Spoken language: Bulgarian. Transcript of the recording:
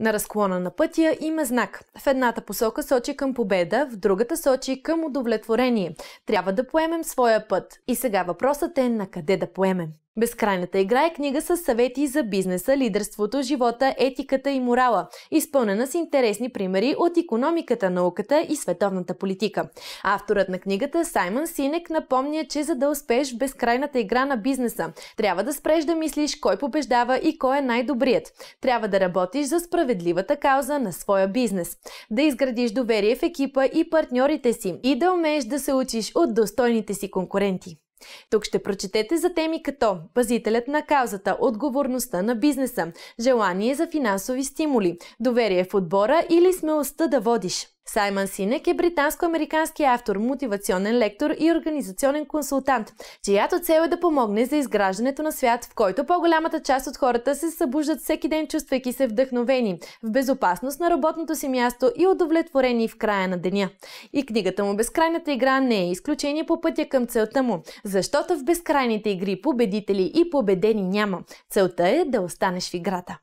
На разклона на пътя има знак. В едната посока сочи към победа, в другата сочи към удовлетворение. Трябва да поемем своя път. И сега въпросът е на къде да поемем. Безкрайната игра е книга с съвети за бизнеса, лидерството, живота, етиката и морала, изпълнена с интересни примери от економиката, науката и световната политика. Авторът на книгата Саймън Синек напомня, че за да успееш в безкрайната игра на бизнеса, трябва да спреш да мислиш кой побеждава и кой е най-добрият. Трябва да работиш за справедливата кауза на своя бизнес, да изградиш доверие в екипа и партньорите си и да умееш да се учиш от достойните си конкуренти. Тук ще прочетете за теми като пазителят на каузата, отговорността на бизнеса, желание за финансови стимули, доверие в отбора или смелостта да водиш – Саймън Синек е британско-американски автор, мотивационен лектор и организационен консултант, чиято цел е да помогне за изграждането на свят, в който по-голямата част от хората се събуждат всеки ден, чувствайки се вдъхновени, в безопасност на работното си място и удовлетворени в края на деня. И книгата му Безкрайната игра не е изключение по пътя към целта му, защото в безкрайните игри победители и победени няма. Целта е да останеш в играта.